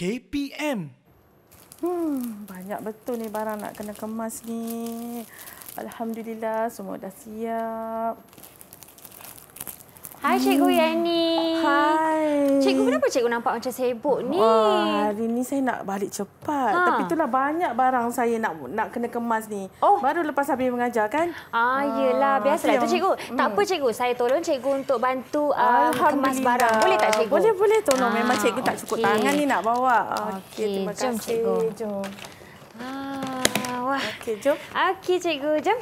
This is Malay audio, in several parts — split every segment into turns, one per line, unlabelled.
KPM. Hmm, banyak betul ni barang nak kena kemas ni. Alhamdulillah semua dah siap.
Hai Cikgu hmm. Yani. Hai. Cikgu kenapa Cikgu nampak macam sibuk ni? Oh hari ni saya nak balik
cepat. Ha. Tapi itulah banyak barang saya nak nak kena kemas ni. Oh. Baru lepas habis mengajar kan?
Ah, ah yelah. Biasalah tu Cikgu. Hmm. Tak apa Cikgu. Saya tolong Cikgu untuk bantu um, kemas barang. Boleh tak Cikgu? Boleh,
boleh tolong. Memang ah, Cikgu tak cukup tangan ni nak bawa. Ah, okey, okay, terima kasih. Jom Cikgu.
Jom. Ah, wah. Okey, jom. Okey Cikgu, jom.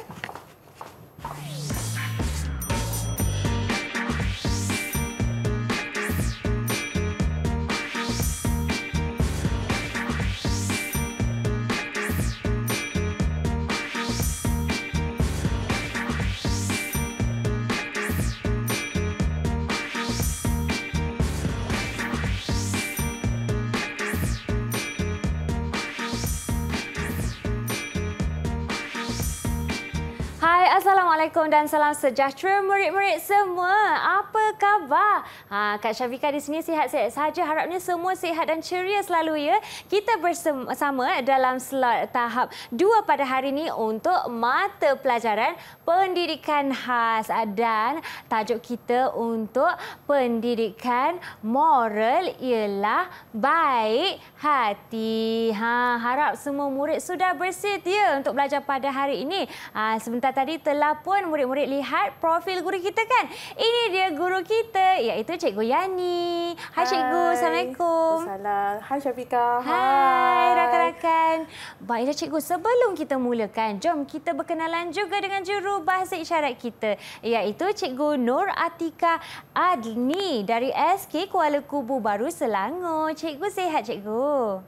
Assalamualaikum dan salam sejahtera murid-murid semua. Apa khabar? Ha, Kak Syafika di sini sihat-sihat saja. Harapnya semua sihat dan ceria selalu ya. Kita bersama dalam slot tahap 2 pada hari ini untuk mata pelajaran pendidikan khas dan tajuk kita untuk pendidikan moral ialah baik hati. Ha, harap semua murid sudah bersedia ya, untuk belajar pada hari ini. Ha, sebentar tadi telah pun pun murid-murid lihat profil guru kita kan. Ini dia guru kita iaitu Cikgu Yani. Hai, Hai. Cikgu, Assalamualaikum. Assalamualaikum. Hai Syafika. Hai rakan-rakan. Baiklah Cikgu, sebelum kita mulakan, jom kita berkenalan juga dengan juru bahasa isyarat kita iaitu Cikgu Nur Atika Adni dari SK Kuala Kubu Baru Selangor. Cikgu sihat Cikgu.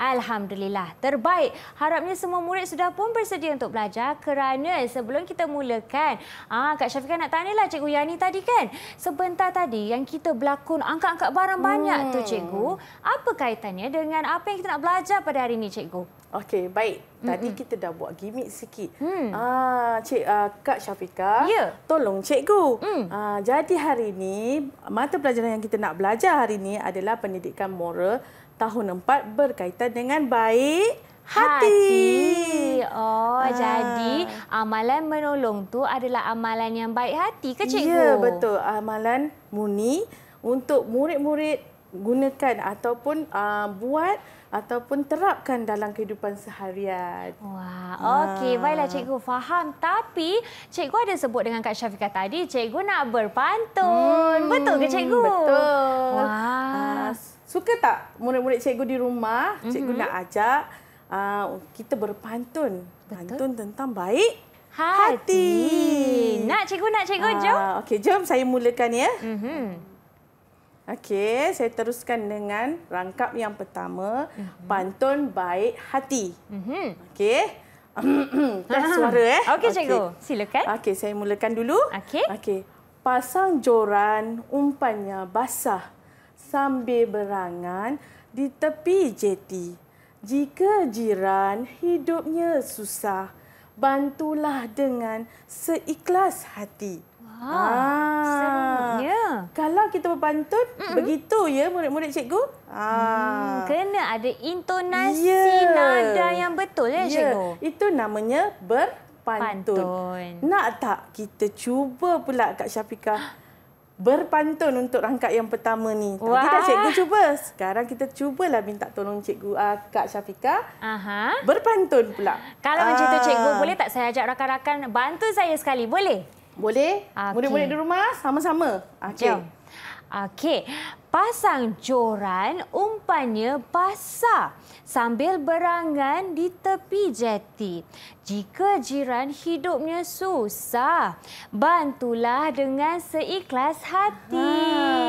Alhamdulillah, terbaik. Harapnya semua murid sudah pun bersedia untuk belajar kerana sebelum kita mulakan, ah Kak Syafiqah nak tanya lah Cikgu Yani tadi kan. Sebentar tadi yang kita berlakon angkat-angkat barang banyak tu hmm. Cikgu, apa kaitannya dengan apa yang kita nak belajar pada hari ini Cikgu? Okey, baik. Tadi mm -hmm. kita dah buat gimmick sikit. Mm. Ah,
Cik uh, Kak Syafiqah, yeah. tolong cikgu. Mm. Ah, jadi hari ini mata pelajaran yang kita nak belajar hari ini adalah pendidikan moral tahun 4 berkaitan
dengan baik hati. hati. Oh, ha. jadi amalan menolong tu adalah amalan yang baik hati ke cikgu? Ya, betul. Amalan murni
untuk murid-murid gunakan ataupun uh, buat ataupun
terapkan dalam kehidupan seharian. Wah, okey, ah. baiklah cikgu faham. Tapi cikgu ada sebut dengan Kak Syafiqah tadi, cikgu nak berpantun. Hmm, betul ke cikgu? Betul. Wah. Uh, suka tak murid-murid cikgu di rumah, mhm. cikgu
mm-hmm. nak ajak uh, kita berpantun. Betul. Pantun tentang baik hati. hati. Nak cikgu, nak cikgu, uh, jom. Okey, jom saya mulakan ya. Mm-hmm. Okey, saya teruskan dengan rangkap yang pertama, mm-hmm. pantun baik hati. Mm-hmm. Okey. Tes ah. suara eh. Okey, cikgu. Silakan. Okey, saya mulakan dulu. Okey. Okey. Pasang joran umpannya basah sambil berangan di tepi jeti. Jika jiran hidupnya susah, bantulah dengan seikhlas hati. ah ya. Kalau kita berpantun, Mm-mm. begitu ya murid-murid cikgu. Ah. Hmm, kena ada intonasi yeah. nada yang betul eh, ya cikgu. Itu namanya berpantun. Pantun. Nak tak kita cuba pula Kak Syafiqah? berpantun untuk rangkap yang pertama ni. Tadi dah cikgu cuba. Sekarang kita cubalah minta tolong cikgu uh,
Kak Syafika Aha. berpantun pula. Kalau Aa. macam tu ah. cikgu, boleh tak saya ajak rakan-rakan bantu saya sekali? Boleh? Boleh. Okay. Murid-murid di rumah sama-sama. Okey. Okey pasang joran umpannya basah sambil berangan di tepi jeti. Jika jiran hidupnya susah, bantulah dengan seikhlas hati.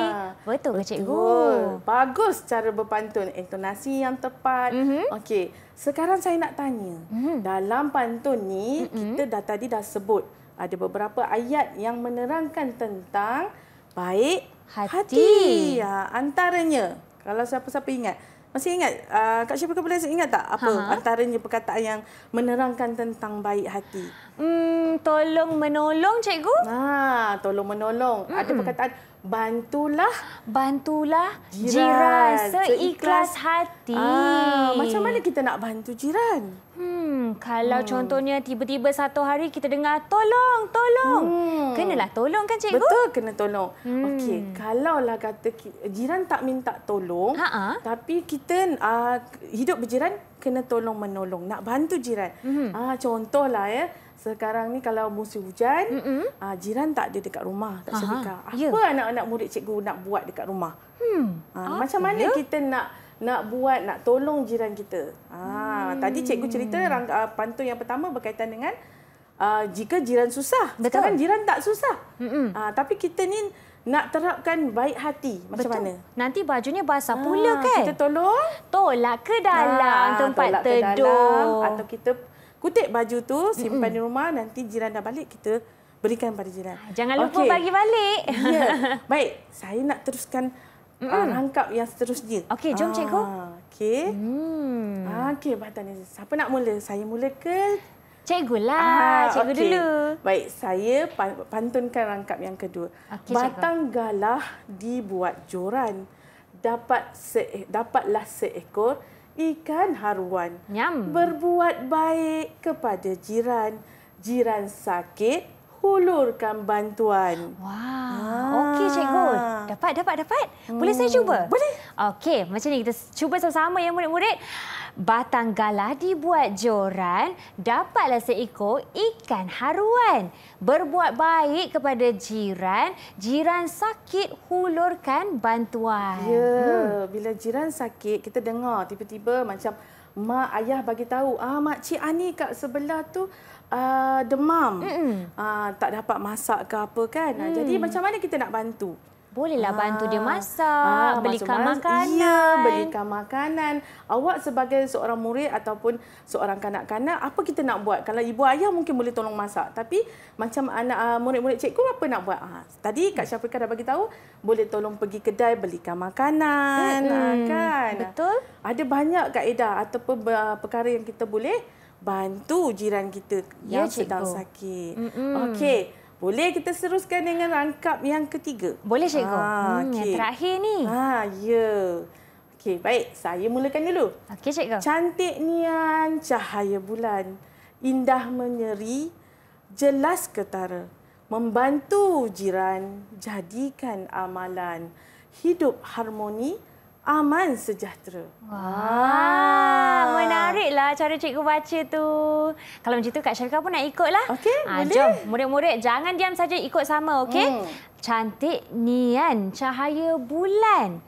Ha, betul ke cikgu? Bagus cara berpantun, intonasi yang tepat.
Mm-hmm. Okey, sekarang saya nak tanya. Mm-hmm. Dalam pantun ni mm-hmm. kita dah tadi dah sebut ada beberapa ayat yang menerangkan tentang baik hati. hati. Ha, ya, antaranya, kalau siapa-siapa ingat, masih ingat uh, Kak Syafiq boleh ingat tak apa ha antaranya perkataan yang menerangkan tentang baik hati? Hmm, tolong menolong cikgu. Ha, tolong menolong. Mm-hmm. Ada perkataan bantulah
bantulah jiran, jiran seikhlas, seikhlas hati. Ah, macam mana kita nak bantu jiran? Hmm, kalau hmm. contohnya tiba-tiba satu hari kita dengar tolong, tolong. Hmm. Kenalah tolong kan cikgu? Betul, kena tolong.
Hmm. Okey, lah kata jiran tak minta tolong, ha -ha. tapi kita uh, hidup berjiran kena tolong menolong, nak bantu jiran. Hmm. Ah contohlah ya. Sekarang ni kalau musim hujan, mm-hmm. uh, jiran tak ada dekat rumah, tak syarikat. Apa yeah. anak-anak murid cikgu nak buat dekat rumah? Hmm. Uh, ah, macam mana ya? kita nak nak buat nak tolong jiran kita? Ah, hmm. tadi cikgu cerita rang, uh, ah, pantun yang pertama berkaitan dengan uh, jika jiran susah, Betul. sekarang jiran tak susah. Mm-hmm. Uh, tapi kita ni nak terapkan baik hati macam Betul. mana?
Nanti bajunya
basah ha, pula kan? Kita tolong?
Tolak ke dalam ha, tempat teduh atau
kita kutip baju tu simpan mm -mm. di rumah nanti jiran dah balik kita berikan pada jiran. Ah, jangan lupa okay. bagi balik. Ya. Baik, saya nak teruskan mm -mm. rangkap yang seterusnya. Okey, jom ah, cikgu. Okey. Mm. Ah, Okey, bahan ni. Siapa nak mula? Saya mula ke? Cikgu lah, ah, cikgu okay. dulu. Baik, saya pantunkan rangkap yang kedua. Okay, Batang cikgu. galah dibuat joran. Dapat se dapatlah seekor ikan haruan. Nyam. Berbuat baik kepada jiran. Jiran
sakit, hulurkan bantuan. Wah. Wow. Ah. Okey cikgu. Dapat dapat dapat. Boleh saya hmm. cuba? Boleh. Okey, macam ni kita cuba sama-sama ya murid-murid. Batang galah dibuat joran, dapatlah seekor ikan haruan. Berbuat baik kepada jiran, jiran sakit hulurkan bantuan. Ya, hmm. bila jiran sakit kita dengar tiba-tiba macam
mak ayah bagi tahu, ah mak cik Ani kat sebelah tu uh, demam, uh, tak dapat masak ke apa kan. Mm. Jadi macam mana kita nak bantu? Bolehlah bantu dia ah, masak, Aa, belikan masak, makanan. Ya, belikan makanan. Awak sebagai seorang murid ataupun seorang kanak-kanak, apa kita nak buat? Kalau ibu ayah mungkin boleh tolong masak. Tapi macam anak murid-murid cikgu, apa nak buat? Ha, tadi Kak Syafiqah dah bagi tahu, boleh tolong pergi kedai belikan makanan. Hmm, kan? Betul. Ada banyak kaedah ataupun perkara yang kita boleh bantu jiran kita ya, yang cikgu. sedang sakit. Okey, boleh kita teruskan dengan rangkap yang ketiga? Boleh, ah, Cikgu. Ha, hmm, okay. Yang terakhir ni. Ha, ya. Okey, baik. Saya mulakan dulu. Okey, Cikgu. Cantik nian cahaya bulan. Indah menyeri, jelas ketara. Membantu jiran, jadikan amalan. Hidup harmoni aman sejahtera. Wah, wow.
Ah. menariklah cara cikgu baca tu. Kalau macam tu Kak Syafiqah pun nak ikutlah. Okey, ha, boleh. Jom, murid-murid jangan diam saja ikut sama, okey? Hmm cantik nian cahaya bulan.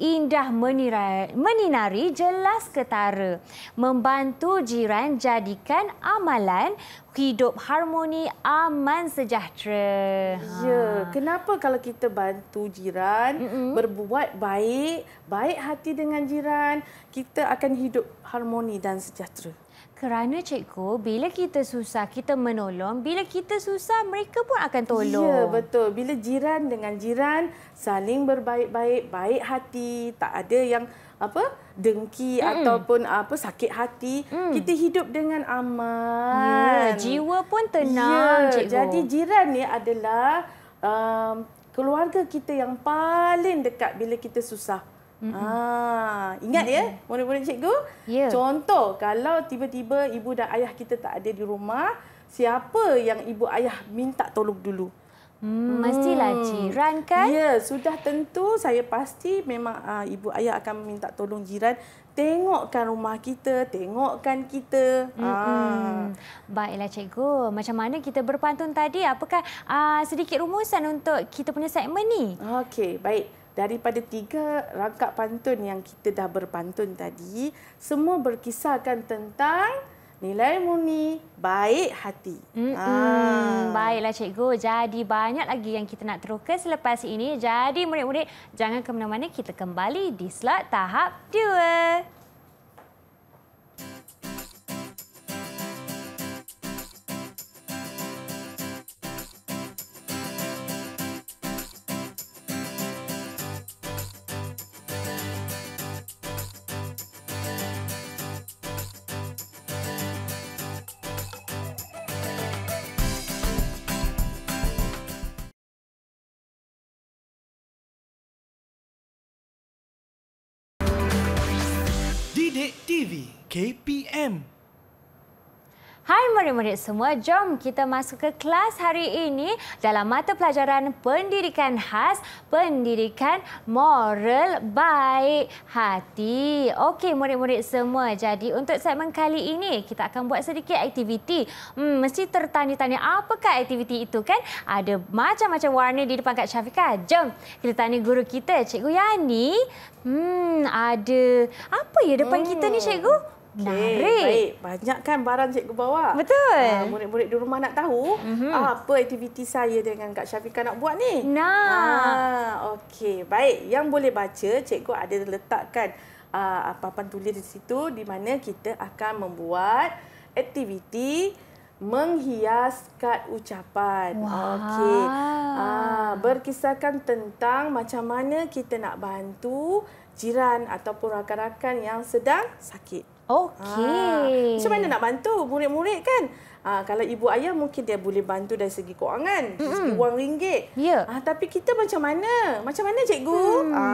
Indah menirai, meninari jelas ketara. Membantu jiran jadikan amalan hidup harmoni aman sejahtera. Ya, kenapa kalau kita bantu jiran
Mm-mm. berbuat baik, baik hati dengan jiran, kita akan hidup
harmoni dan sejahtera. Kerana cikgu, bila kita susah, kita menolong. Bila kita susah, mereka pun akan tolong. Ya, betul. Bila jiran dengan jiran saling
berbaik-baik, baik hati, tak ada yang apa dengki mm. ataupun apa sakit hati mm. kita hidup dengan aman yeah, jiwa pun tenang yeah, jadi jiran ni adalah um, keluarga kita yang paling dekat bila kita susah Mm-hmm. Ah, ingat ya, murid-murid cikgu. Yeah. Contoh, kalau tiba-tiba ibu dan ayah kita tak ada di rumah, siapa yang ibu ayah minta tolong dulu?
Hmm, mestilah hmm. jiran
kan? Ya, sudah tentu saya pasti memang uh, ibu ayah akan minta tolong jiran tengokkan rumah
kita, tengokkan kita. hmm Ah. Baiklah cikgu, macam mana kita berpantun tadi? Apakah uh, sedikit rumusan untuk kita punya segmen ni? Okey, baik
daripada tiga rangkap pantun yang kita dah berpantun tadi, semua
berkisarkan tentang nilai murni baik hati. Mm-hmm. Ah. Baiklah cikgu, jadi banyak lagi yang kita nak teruka selepas ini. Jadi murid-murid, jangan ke mana-mana, kita kembali di slot tahap 2.
Sidik TV KPM
Hai murid-murid semua, jom kita masuk ke kelas hari ini dalam mata pelajaran pendidikan khas, pendidikan moral baik hati. Okey murid-murid semua, jadi untuk segmen kali ini kita akan buat sedikit aktiviti. Hmm, mesti tertanya-tanya apakah aktiviti itu kan? Ada macam-macam warna di depan Kak Syafiqah. Jom kita tanya guru kita, Cikgu Yani. Hmm, ada apa ya depan hmm. kita ni hmm. Cikgu?
Okay. Baik.
Banyak kan barang cikgu bawa. Betul. Uh, murid-murid di rumah nak tahu
mm-hmm. apa aktiviti saya dengan Kak Syafiqah nak buat ni. Nah. Uh, Okey. Baik. Yang boleh baca, cikgu ada letakkan uh, papan tulis di situ di mana kita akan membuat aktiviti menghias kad ucapan. Wow. Okey. Uh, berkisahkan tentang macam mana kita nak bantu jiran ataupun rakan-rakan yang sedang sakit. Okey. Ha, macam mana nak bantu murid-murid kan? Ha, kalau ibu ayah mungkin dia boleh bantu dari segi kewangan, mm-hmm. segi wang ringgit. Ya. Yeah. Ha, tapi kita macam mana? Macam mana cikgu? Hmm, ha,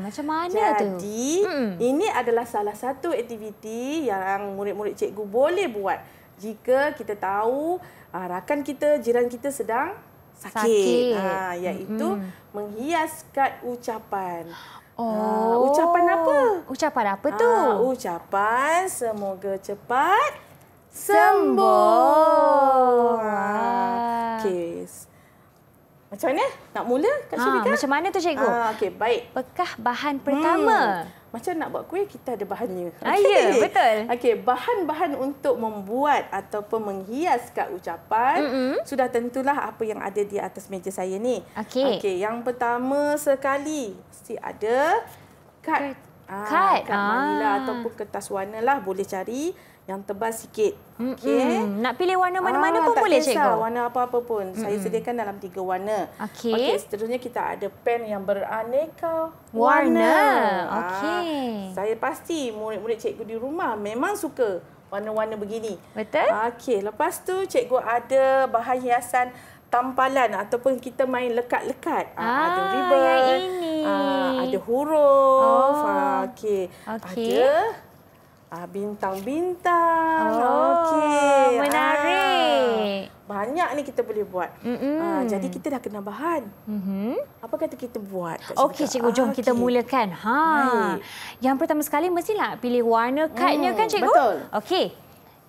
macam mana jadi, tu? Jadi, mm-hmm. ini adalah salah satu aktiviti yang murid-murid cikgu boleh buat jika kita tahu ha, rakan kita, jiran kita sedang sakit. sakit. Ha, iaitu mm-hmm. menghias kad ucapan. Oh, uh, ucapan
apa? Ucapan apa tu? Uh,
ucapan semoga cepat sembuh. sembuh. okay. Ah, macam mana? Nak mula Kak ha, Syafiqah? Macam mana tu cikgu? Ha, ah, okay, baik. Bekah bahan pertama. Hmm. Macam nak buat kuih, kita ada bahannya. Okay. Ah, ya, betul. Okay bahan-bahan untuk membuat ataupun menghias kad ucapan, mm -hmm. sudah tentulah apa yang ada di atas meja saya ni. Okay. Okay yang pertama sekali, mesti ada kad. Kad. Ah, kad ah. manila ataupun kertas warna lah, boleh cari yang tebal sikit. Okay. Mm-hmm. Eh? Nak pilih warna mana-mana ah, pun tak boleh kisah. Warna apa-apa pun. Mm-hmm. Saya sediakan dalam tiga warna. Okay. Okay, seterusnya kita ada pen yang beraneka warna. warna. Ah, okey. Ah, saya pasti murid-murid cikgu di rumah memang suka warna-warna begini. Betul. Okay. Lepas tu cikgu ada bahan hiasan tampalan ataupun kita main lekat-lekat. Ah, ah, ada ribbon. Ah, ada huruf. Oh. Ah, Okey. Okay. Ada Ah bintang-bintang. Oh, Okey. Ah, Menarik. Ah, banyak ni
kita boleh buat. Mm-hmm. Ah jadi kita dah kena bahan. Mm-hmm. Apa kata kita buat? Okey cikgu, jom ah, kita okay. mulakan. Ha. Baik. Yang pertama sekali mestilah pilih warna kadnya hmm, mm, kan cikgu? Betul. Okey.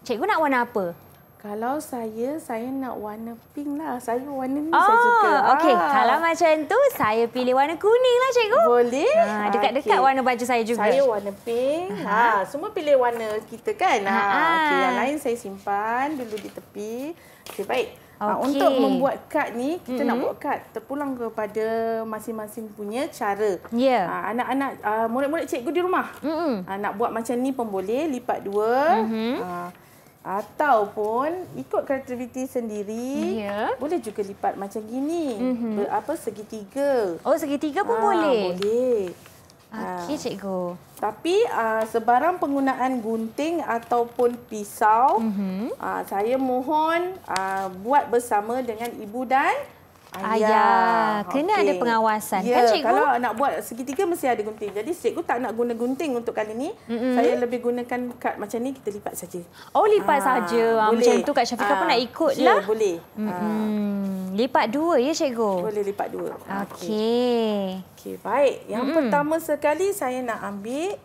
Cikgu nak warna apa? Kalau saya, saya nak warna pink lah. Saya warna ni oh, saya suka. Okey, ah. kalau macam tu, saya pilih warna kuning lah cikgu. Boleh. Ah, dekat-dekat ah, okay. warna baju saya juga. Saya warna
pink. Ha, semua pilih warna kita kan? Ah, ha, okay, yang lain saya simpan dulu di tepi. Okey, baik. Okay. Ha, untuk membuat kad ni, kita mm -hmm. nak buat kad terpulang kepada masing-masing punya cara. Ya. Anak-anak, yeah. ha, murid-murid cikgu di rumah. Mm -hmm. ha, nak buat macam ni pun boleh. Lipat dua. Mm -hmm. ha, ataupun ikut kreativiti sendiri yeah. boleh juga lipat macam gini mm -hmm. apa segitiga oh segitiga pun ha, boleh boleh
okey ha. cikgu
tapi uh, sebarang penggunaan gunting ataupun pisau mm -hmm. uh, saya mohon uh, buat bersama dengan ibu dan
Ayah, kena okay. ada pengawasan ya, kan cikgu? Kalau nak
buat segitiga mesti ada gunting. Jadi cikgu tak nak guna gunting untuk kali ini. Mm -hmm. Saya lebih gunakan kad macam ni, kita lipat saja. Oh, lipat ah, saja. Ah, macam tu Kak Syafiqah Aa, pun ah, nak ikut ya, lah. Ya, boleh.
Mm -hmm. Lipat dua ya cikgu? Boleh lipat dua. Okey.
Okey, baik. Yang mm -hmm. pertama sekali saya nak ambil...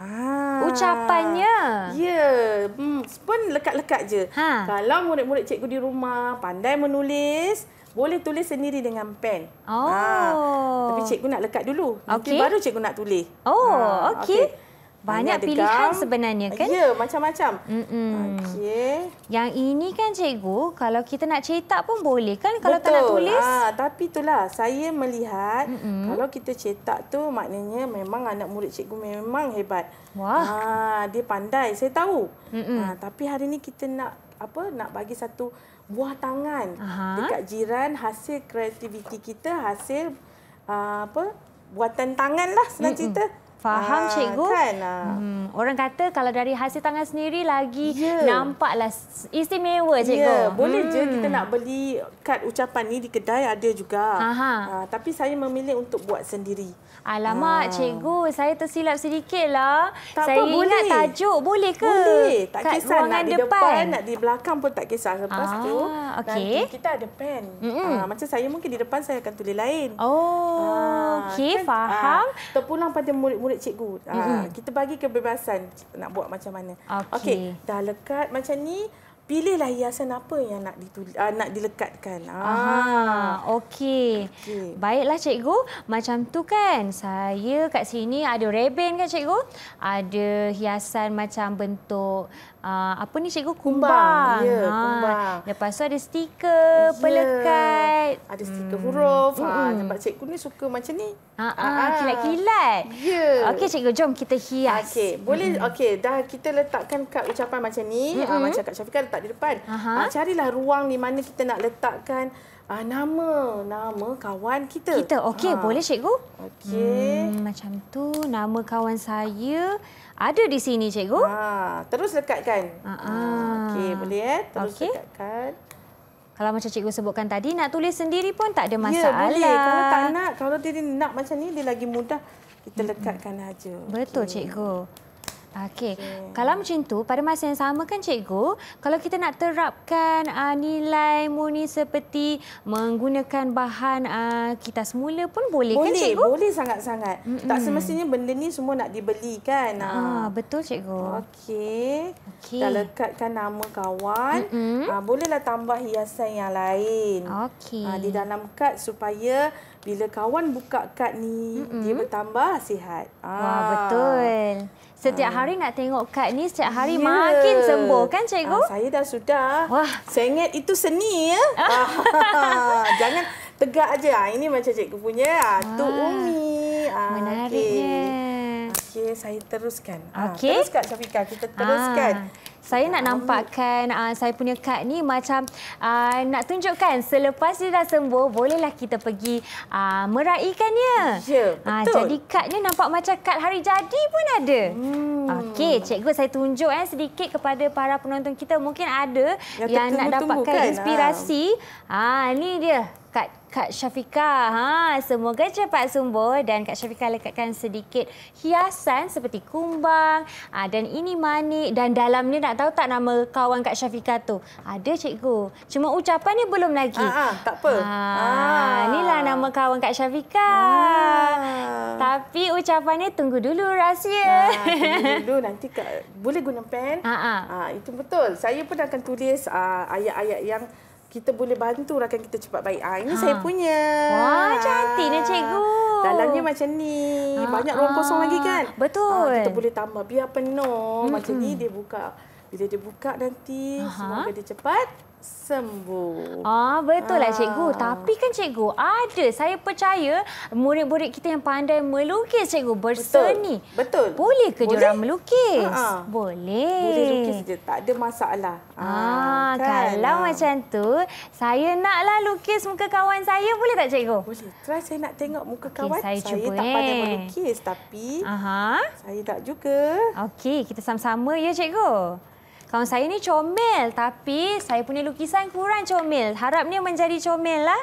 Ah, Ucapannya Ya yeah. hmm, Pun lekat-lekat je ha. Kalau murid-murid cikgu di rumah Pandai menulis boleh tulis sendiri dengan pen. Oh. Ha. Tapi cikgu nak lekat dulu. Okay. Baru cikgu
nak tulis. Oh, ha. okey. Okay. Banyak pilihan gam. sebenarnya kan? Ya, macam-macam. Mm -mm. Okey. Yang ini kan cikgu, kalau kita nak cetak pun boleh kan kalau Betul. tak nak tulis? Ha, tapi itulah saya melihat mm -mm. kalau kita cetak
tu maknanya memang anak murid cikgu memang hebat. Wah. Ha, dia pandai, saya tahu. Mm -mm. Ha, tapi hari ini kita nak apa nak bagi satu buah tangan Aha. dekat jiran hasil kreativiti kita hasil uh, apa buatan tangan lah senang mm-hmm. cerita Faham ah, cikgu? Kan, ah.
hmm, orang kata kalau dari hasil tangan sendiri lagi yeah. nampaklah istimewa cikgu. Yeah. Boleh hmm. je kita hmm. nak beli
kad ucapan ni di kedai ada juga. Ah, tapi saya memilih untuk buat sendiri.
Alamak ah. cikgu, saya tersilap sedikitlah. Tak saya apa, ingat boleh. tajuk boleh ke? Boleh. Tak kad kisah nak di depan, nak di
belakang pun tak kisah. Lepas ah, tu okay. kita ada pen. Mm -mm. Ah, macam saya mungkin di depan saya akan tulis lain. Oh, ah, okey kan, ah, faham. Ah, terpulang pada murid-murid murid cikgu. Mm -hmm. Kita bagi kebebasan nak buat macam mana. Okey. Okay, dah lekat macam ni. Pilihlah hiasan apa yang nak ditulis, uh, ah, nak dilekatkan.
Ah, okey. Okay. Baiklah cikgu, macam tu kan. Saya kat sini ada reben kan cikgu? Ada hiasan macam bentuk uh, apa ni cikgu? Kumbang. kumbang. Ya, ha. kumbang. Lepas tu ada stiker, ya. pelekat. Ada stiker hmm. huruf. hmm. ha, mm. nampak cikgu ni suka macam ni. Ah, ah, kilat-kilat. Ya. Yeah. Okey cikgu, jom kita hias. Okey, boleh mm.
okey, dah kita letakkan kad ucapan macam ni, mm -hmm. ah, macam Kak Syafiqah letak di depan. Ah, carilah ruang di mana kita nak
letakkan ah, nama, nama kawan kita. Kita. Okey, ah. boleh cikgu? Okey. Hmm, macam tu, nama kawan saya ada di sini cikgu. Ha, terus lekatkan. Ha. Ah, ah. Okey, boleh eh? Terus okay. lekatkan. Kalau macam cikgu sebutkan tadi, nak tulis sendiri pun tak ada ya, masalah. Ya, boleh. Kalau tak nak, kalau dia nak macam ni, dia lagi mudah. Kita lekatkan saja. Betul, okay. cikgu. Okey. So, kalau macam tu pada masa yang sama kan cikgu, kalau kita nak terapkan uh, nilai murni seperti menggunakan bahan uh, kita semula pun boleh, kan, boleh kan cikgu? Boleh,
boleh sangat-sangat. Mm -mm. Tak semestinya
benda ni semua nak dibeli kan. Ah, uh. betul cikgu. Okey.
Okay. kita lekatkan nama kawan. Mm -mm. Uh, bolehlah tambah hiasan yang lain. Okey. Uh, di dalam kad supaya bila kawan buka kad ni mm -mm. dia
bertambah sihat. Wah, uh. betul. Setiap hari nak tengok kad ni, setiap hari ya. makin sembuh kan cikgu? Ah, saya dah sudah. Wah, Sengit itu seni ya.
Ah, jangan tegak aja. Ah, ini macam cikgu punya. Ah, tu Umi. Menariknya. Okey, okay, saya teruskan. Okay. Teruskan Syafiqah, kita teruskan.
Ah saya nak nampakkan uh, saya punya kad ni macam uh, nak tunjukkan selepas dia dah sembuh bolehlah kita pergi uh, meraihkannya. Ya, ah, betul. Uh, jadi kadnya nampak macam kad hari jadi pun ada. Hmm. Okey, cikgu saya tunjuk eh, sedikit kepada para penonton kita. Mungkin ada yang, yang nak dapatkan ah. inspirasi. Ah, ha. ha, ni dia. Kak, Kak Syafiqah. Ha, semoga cepat sembuh dan Kak Syafiqah lekatkan sedikit hiasan seperti kumbang ha, dan ini manik dan dalamnya nak tahu tak nama kawan Kak Syafiqah tu? Ada ah, cikgu. Cuma ucapan ni belum lagi. Ha, ha, tak apa. Ha, ha. Inilah nama kawan Kak Syafiqah. Ha. Tapi ucapannya tunggu dulu rahsia. Ha, tunggu dulu nanti Kak boleh guna pen.
Ha, ha. Ha, itu betul. Saya pun akan tulis ayat-ayat uh, yang kita boleh bantu rakan kita cepat baik. Ah ha, ini ha. saya punya.
Wah, cantiknya ah, cikgu.
Dalamnya macam ni. Ha, Banyak ha. ruang kosong lagi kan? Ah, Betul. Ha, kita boleh tambah biar penuh. Hmm. Macam ni dia buka.
Bila dia buka nanti, Aha. semoga dia cepat sembuh. Ah betul lah ah. cikgu. Tapi kan cikgu, ada saya percaya murid-murid kita yang pandai melukis cikgu berseni. Betul. betul. Boleh ke jurang melukis? Ha, ha Boleh. Boleh lukis je, tak ada masalah. Ah, ah kan. kalau ah. macam tu, saya naklah lukis muka kawan saya boleh tak cikgu? Boleh. Try saya nak tengok muka okay, kawan saya. Saya tak pandai eh. melukis tapi Aha. Saya tak juga. Okey, kita sama-sama ya cikgu. Kawan saya ni comel tapi saya punya lukisan kurang comel. Harapnya menjadi comel lah.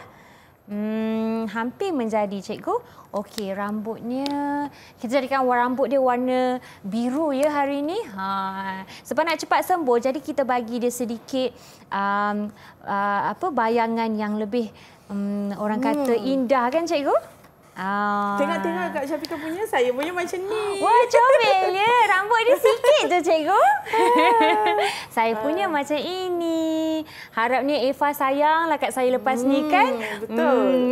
Hmm, hampir menjadi cikgu. Okey, rambutnya kita jadikan warna rambut dia warna biru ya hari ini. Ha, sebab nak cepat sembuh jadi kita bagi dia sedikit um, uh, apa bayangan yang lebih um, orang kata hmm. indah kan cikgu? Ah. Tengah-tengah Kak Syafiqah punya, saya punya macam ni. Wah, comel ya. Rambut dia sikit je, cikgu. saya punya uh. macam ini. Harapnya Efah sayanglah kat saya lepas hmm, ni kan. Betul. Hmm.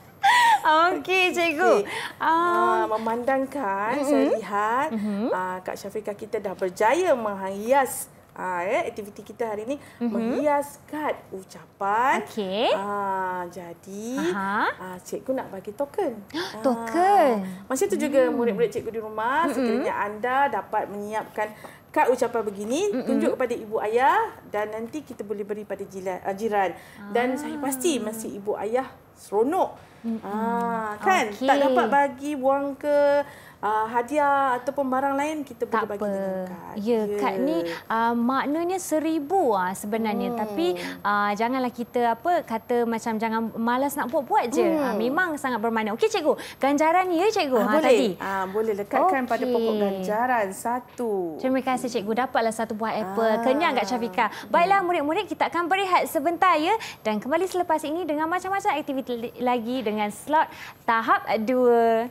Okey, cikgu. Okay.
Uh, ah. memandangkan, mm -hmm. saya lihat mm -hmm. uh, Kak Syafiqah kita dah berjaya menghias uh, ya, aktiviti kita hari ini mm-hmm. menghias kad ucapan. Okey. Uh, jadi uh, cikgu nak bagi token. token. masa itu juga mm. murid-murid cikgu di rumah mm-hmm. sekiranya anda dapat menyiapkan kad ucapan begini mm-hmm. tunjuk kepada ibu ayah dan nanti kita boleh beri pada jilat, jiran. Ah. Dan saya pasti masih ibu ayah seronok.
Mm-hmm. Ah kan okay. tak dapat bagi buang ke uh, hadiah ataupun barang lain kita tak boleh apa. bagi dengan Ya, yeah. kad ni uh, maknanya seribu uh, sebenarnya hmm. tapi uh, janganlah kita apa kata macam jangan malas nak buat-buat je. Hmm. Uh, memang sangat bermakna. Okey cikgu, ganjaran ya cikgu uh, ha, boleh. tadi. Uh, boleh lekatkan okay. pada pokok ganjaran satu. Terima kasih cikgu dapatlah satu buah apple. Ah. Kenyang kat Syafika. Baiklah murid-murid kita akan berehat sebentar ya dan kembali selepas ini dengan macam-macam aktiviti lagi dengan slot tahap dua.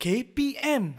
KPM.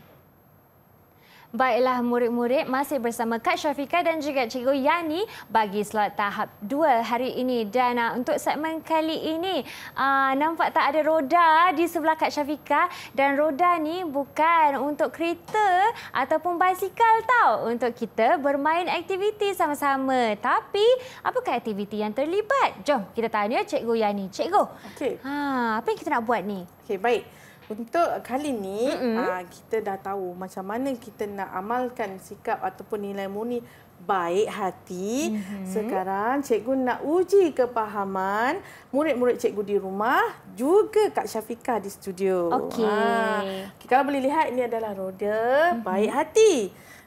Baiklah murid-murid masih bersama Kak Syafika dan juga Cikgu Yani bagi slot tahap dua hari ini dan uh, untuk segmen kali ini uh, nampak tak ada roda di sebelah Kak Syafika dan roda ni bukan untuk kereta ataupun basikal tau untuk kita bermain aktiviti sama-sama tapi apakah aktiviti yang terlibat jom kita tanya Cikgu Yani Cikgu okay. ha apa yang kita nak buat ni okey baik
untuk kali ni mm-hmm. uh, kita dah tahu macam mana kita nak amalkan sikap ataupun nilai murni baik hati. Mm-hmm. Sekarang cikgu nak uji kepahaman murid-murid cikgu di rumah juga Kak Syafika di studio. Okey. Uh, kalau boleh lihat ini adalah roda mm-hmm. baik hati.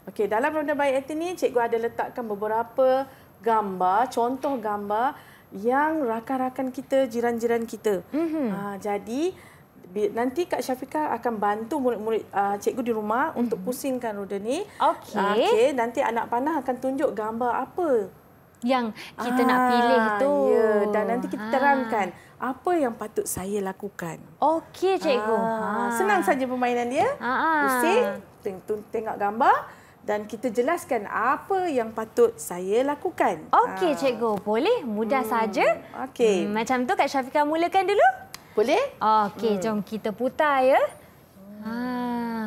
Okey, dalam roda baik hati ni cikgu ada letakkan beberapa gambar, contoh gambar yang rakan-rakan kita, jiran-jiran kita. Mm-hmm. Uh, jadi nanti Kak Syafika akan bantu murid-murid uh, cikgu di rumah mhm. untuk pusingkan roda ni. Okey. Okey, nanti anak panah akan tunjuk gambar apa yang kita ah, nak pilih tu. Ya, yeah. dan nanti kita ah. terangkan apa yang patut saya lakukan. Okey, cikgu. Ah. Ha. Senang saja permainan dia. Ha. Pusing, teng -teng tengok gambar dan kita
jelaskan apa yang patut saya lakukan. Okey, ah. cikgu. Boleh, mudah hmm. saja. Okey. Hmm, macam tu Kak Syafika mulakan dulu. Boleh? Okey, hmm. jom kita putar ya. Ha,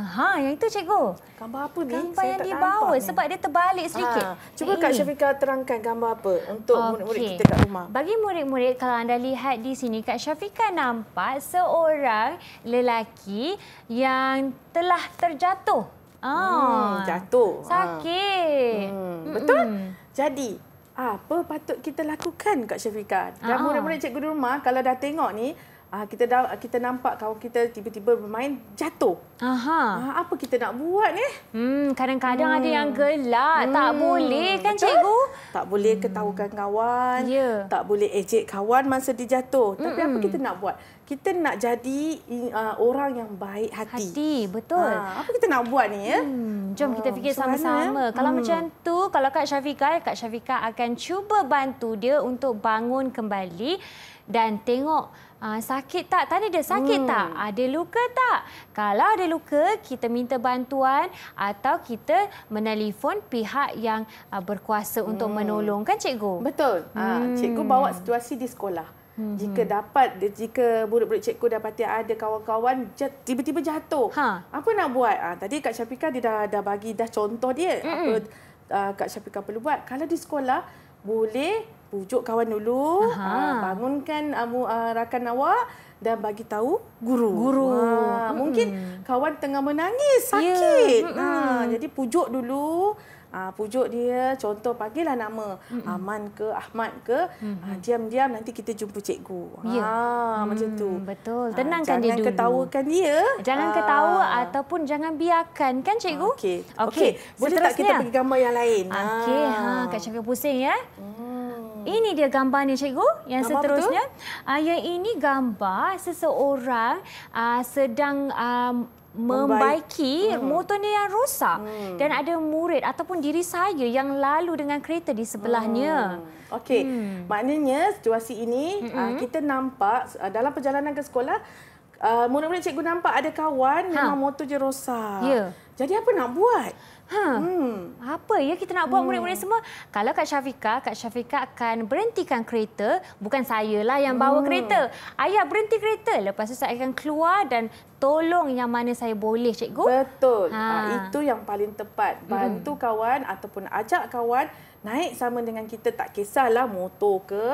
ha, yang itu cikgu. Gambar apa ni? Gambar yang dia bawa ni. sebab dia terbalik sedikit. Ha, cuba eh, Kak Syafiqah
terangkan gambar apa untuk murid-murid okay. kita kat rumah.
Bagi murid-murid kalau anda lihat di sini Kak Syafiqah nampak seorang lelaki yang telah terjatuh. Ah, hmm, jatuh. Ah. Sakit. Hmm, betul? Hmm. Jadi apa patut kita lakukan Kak
Syafiqah? Dan murid-murid cikgu di rumah kalau dah tengok ni Ah kita dah ah, kita nampak kawan kita tiba-tiba bermain jatuh. Aha. Ah, apa kita nak buat ni? Eh?
Hmm kadang-kadang hmm. ada yang hmm. gelak, hmm. tak boleh kan Betul? cikgu?
Tak boleh hmm. ketawakan kawan, yeah. tak boleh ejek kawan masa dia jatuh. Hmm. Tapi apa kita nak buat? Kita nak jadi uh, orang yang baik hati. Hati, betul. Ha, apa kita nak buat ni ya? Hmm, jom kita fikir eh? sama-sama. Hmm, Kalau macam
tu, kalau Kak Syafiqah, Kak Syafiqah akan cuba bantu dia untuk bangun kembali dan tengok Ha, sakit tak? Tadi dia, sakit hmm. tak? Ada luka tak? Kalau ada luka, kita minta bantuan atau kita menelpon pihak yang uh, berkuasa untuk hmm. menolong. Kan, cikgu? Betul. Ha, cikgu bawa
situasi di sekolah. Hmm. Jika dapat, jika buruk-buruk cikgu dapati ada kawan-kawan tiba-tiba jatuh. Ha. Apa nak buat? Ha, tadi Kak Syafiqah dia dah, dah bagi dah contoh dia. Hmm. Apa Kak Syafiqah perlu buat? Kalau di sekolah, boleh pujuk kawan dulu, uh, bangunkan amu ah, uh, ah, rakan awak dan bagi tahu guru. Guru. Wah, hmm. Mungkin kawan tengah menangis ya, sakit. Yeah. Hmm. Nah, jadi pujuk dulu. Uh, pujuk dia contoh panggillah nama mm-hmm. Aman ke Ahmad ke mm-hmm. uh, diam-diam
nanti kita jumpa cikgu yeah. Ya. ha mm, macam tu betul tenangkan uh, dia dulu jangan ketawakan dia jangan uh. ketawa ataupun jangan biarkan kan cikgu uh, okey okey okay. boleh Seterusnya? tak kita pergi gambar yang lain okey ha kak cakap pusing ya mm. Ini dia gambarnya cikgu yang gambar seterusnya. Ah yang ini gambar seseorang uh, sedang um, membaiki hmm. motornya yang rosak hmm. dan ada murid ataupun diri saya yang lalu dengan kereta di sebelahnya. Hmm. Okey, hmm. maknanya
situasi ini hmm. uh, kita nampak uh, dalam perjalanan ke sekolah uh, murid-murid cikgu nampak
ada kawan ha. memang motor je rosak. Yeah. Jadi apa nak buat? Huh. Ha. Hmm. Apa ya kita nak buat hmm. murid-murid hmm. semua? Kalau Kak Syafika, Kak Syafika akan berhentikan kereta. Bukan saya lah yang bawa hmm. kereta. Ayah berhenti kereta. Lepas tu saya akan keluar dan tolong yang mana saya boleh, cikgu. Betul. Ha. Ah, itu yang paling tepat. Hmm. Bantu hmm. kawan
ataupun ajak kawan naik sama dengan kita. Tak kisahlah motor ke,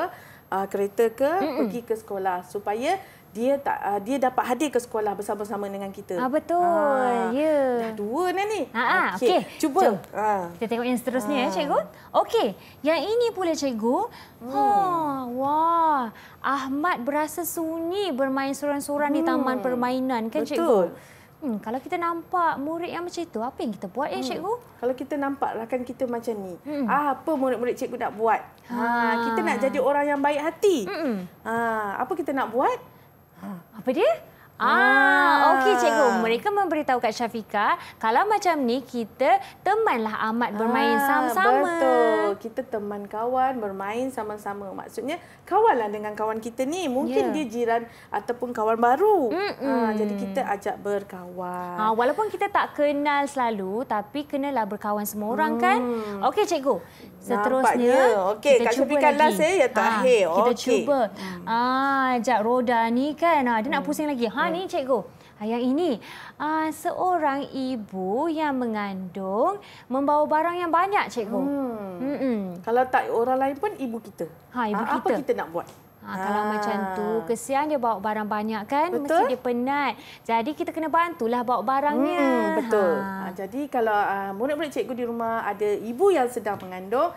uh, kereta ke, hmm. pergi ke sekolah. Supaya dia tak uh, dia dapat hadir ke sekolah bersama-sama dengan kita. Ah betul. Ah,
ya. Dah dua dah ni. Ha ah, okey. Okay. Cuba. Jom. Ah. Kita tengok yang seterusnya ya, ah. ya cikgu. Okey. Yang ini pula cikgu. Hmm. Ha wah. Ahmad berasa sunyi bermain sorang-sorang hmm. di taman hmm. permainan kan cikgu? Betul. Hmm, kalau kita nampak murid yang macam itu, apa yang kita buat ya, hmm. Cikgu? Kalau kita nampak
rakan kita macam ni, hmm. apa murid-murid Cikgu nak buat? Ha. Ha, kita nak jadi orang yang baik
hati. Hmm. Ha, apa kita nak buat? Ah, apa dia? Ah, ah. okey cikgu. Mereka memberitahu kat Syafika, kalau macam ni kita temanlah amat bermain ah, sama-sama. Betul.
Kita teman kawan bermain sama-sama. Maksudnya
kawanlah dengan kawan kita ni. Mungkin yeah. dia jiran ataupun kawan baru. Ah, jadi kita ajak berkawan. Ah, walaupun kita tak kenal selalu tapi kenalah berkawan semua orang mm. kan? Hmm. Okey cikgu. Seterusnya. Okey, kita cuba last eh, yang terakhir. Ah, kita cuba. Hmm. Ah, jap roda ni kan. Ah, dia mm. nak hmm. pusing lagi. Ha ni cikgu. Ah, yang ini, uh, seorang ibu yang mengandung membawa barang yang banyak cikgu. Hmm. Hmm -mm. Kalau tak orang lain pun ibu kita. Ha, ibu ha, kita. Apa kita nak buat? Ha, kalau ha. macam tu kesian dia bawa barang banyak kan betul? mesti dia penat. Jadi kita kena bantulah bawa barangnya. Hmm, betul. Ha. Ha, jadi kalau uh, murid-murid cikgu di rumah
ada ibu yang sedang mengandung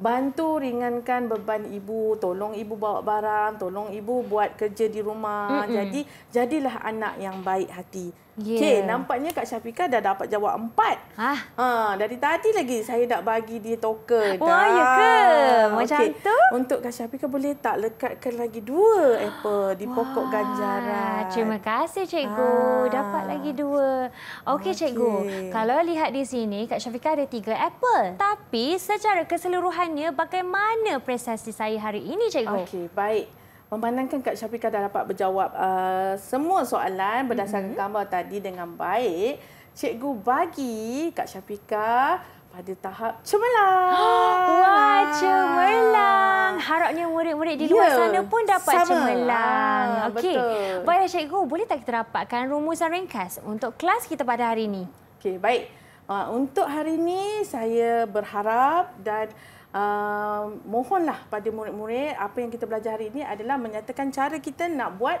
bantu ringankan beban ibu, tolong ibu bawa barang, tolong ibu buat kerja di rumah. Mm-hmm. Jadi jadilah anak yang baik hati. Yeah. Okey, nampaknya Kak Syafiqah dah dapat jawab empat. Ah, Ha, dari tadi lagi saya nak bagi dia token. Dah. ya ke? Ah, Macam okay. tu? Untuk Kak Syafiqah boleh tak
lekatkan lagi dua apple di Wah. pokok ganjaran? Terima kasih, Cikgu. Ha. Dapat lagi dua. Okey, okay. Cikgu. Kalau lihat di sini, Kak Syafiqah ada tiga apple. Tapi secara keseluruhannya, bagaimana prestasi saya hari ini, Cikgu? Okey,
baik. Memandangkan Kak Syafiqah dah dapat berjawab uh, semua soalan berdasarkan mm-hmm. gambar tadi dengan baik, cikgu bagi Kak Syafiqah pada
tahap cemerlang. Wah, cemerlang. Harapnya murid-murid di luar yeah, sana pun dapat sama. cemerlang. Ah, Okey. Baiklah cikgu, boleh tak kita dapatkan rumusan ringkas untuk kelas kita pada hari ini? Okey, baik. Uh, untuk hari ini saya
berharap dan Uh, mohonlah pada murid-murid apa yang kita belajar hari ini adalah menyatakan cara kita nak buat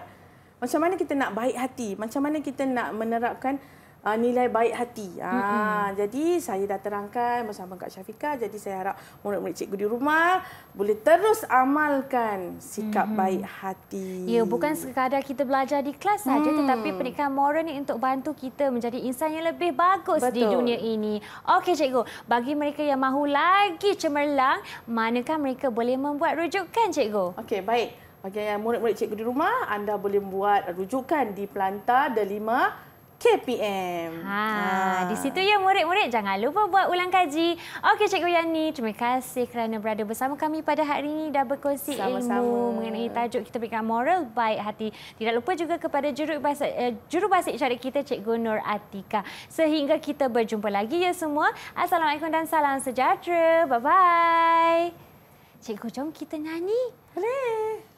macam mana kita nak baik hati, macam mana kita nak menerapkan uh, nilai baik hati. Ha, jadi saya dah terangkan bersama Kak Syafika. Jadi saya harap murid-murid cikgu di rumah boleh terus amalkan
sikap Mm-mm.
baik hati.
Ya, bukan sekadar kita belajar di kelas saja, hmm. tetapi pendidikan moral ini untuk bantu kita menjadi insan yang lebih bagus Betul. di dunia ini. Okey, cikgu. Bagi mereka yang mahu lagi cemerlang, manakah mereka boleh membuat rujukan, cikgu? Okey, baik. Bagi yang murid-murid cikgu di rumah, anda boleh membuat rujukan di Pelantar Delima KPM. Ha, ha. Di situ ya murid-murid jangan lupa buat ulang kaji. Okey Cikgu Yani, terima kasih kerana berada bersama kami pada hari ini dah berkongsi Sama -sama. ilmu mengenai tajuk kita berikan moral baik hati. Tidak lupa juga kepada jurubahasa, eh, jurubahasa isyarat kita Cikgu Nur Atika. Sehingga kita berjumpa lagi ya semua. Assalamualaikum dan salam sejahtera. Bye-bye. Cikgu, jom kita nyanyi. Boleh.